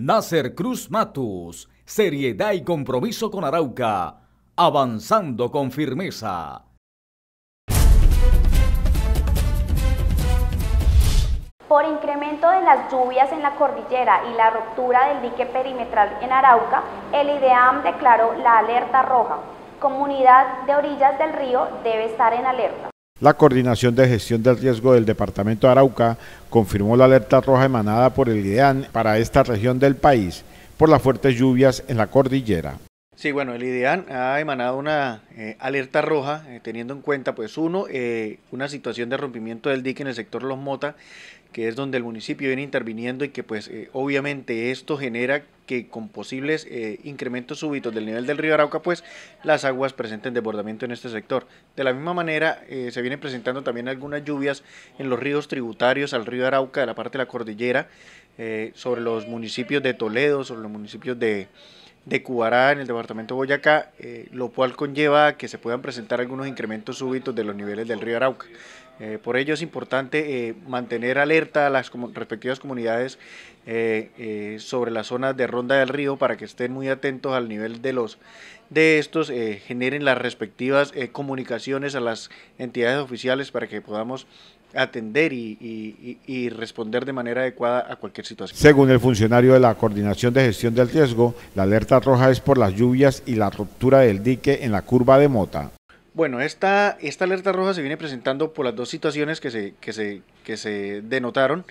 Nasser Cruz Matus, seriedad y compromiso con Arauca, avanzando con firmeza. Por incremento de las lluvias en la cordillera y la ruptura del dique perimetral en Arauca, el IDEAM declaró la alerta roja. Comunidad de orillas del río debe estar en alerta. La Coordinación de Gestión del Riesgo del Departamento de Arauca confirmó la alerta roja emanada por el IDEAN para esta región del país por las fuertes lluvias en la cordillera. Sí, bueno, el IDEAN ha emanado una eh, alerta roja, eh, teniendo en cuenta, pues uno, eh, una situación de rompimiento del dique en el sector Los Mota, que es donde el municipio viene interviniendo y que pues obviamente esto genera que con posibles incrementos súbitos del nivel del río Arauca, pues las aguas presenten desbordamiento en este sector. De la misma manera, se vienen presentando también algunas lluvias en los ríos tributarios al río Arauca, de la parte de la cordillera, sobre los municipios de Toledo, sobre los municipios de de Cubará en el departamento Boyacá, eh, lo cual conlleva que se puedan presentar algunos incrementos súbitos de los niveles del río Arauca. Eh, por ello es importante eh, mantener alerta a las respectivas comunidades eh, sobre las zonas de ronda del río para que estén muy atentos al nivel de los de estos, generen las respectivas comunicaciones a las entidades oficiales para que podamos atender y, responder de manera adecuada a cualquier situación. Según el funcionario de la Coordinación de Gestión del Riesgo, la alerta roja es por las lluvias y la ruptura del dique en la curva de Mota. Bueno, esta, esta alerta roja se viene presentando por las dos situaciones que se, que se, que se denotaron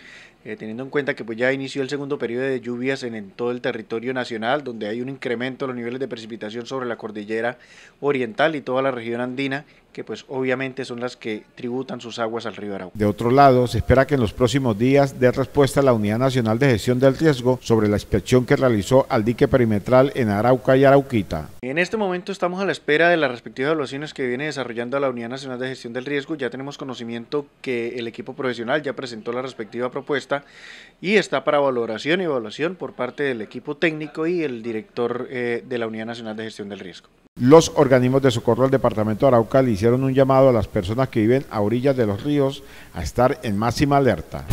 eh, teniendo en cuenta que pues, ya inició el segundo periodo de lluvias en, todo el territorio nacional, donde hay un incremento en los niveles de precipitación sobre la cordillera oriental y toda la región andina, que pues obviamente son las que tributan sus aguas al río Arauca. De otro lado, se espera que en los próximos días dé respuesta la Unidad Nacional de Gestión del Riesgo sobre la inspección que realizó al dique perimetral en Arauca y Arauquita. En este momento estamos a la espera de las respectivas evaluaciones que viene desarrollando la Unidad Nacional de Gestión del Riesgo. Ya tenemos conocimiento que el equipo profesional ya presentó la respectiva propuesta y está para valoración y evaluación por parte del equipo técnico y el director eh, de la Unidad Nacional de Gestión del Riesgo. Los organismos de socorro del departamento de Arauca le hicieron un llamado a las personas que viven a orillas de los ríos a estar en máxima alerta.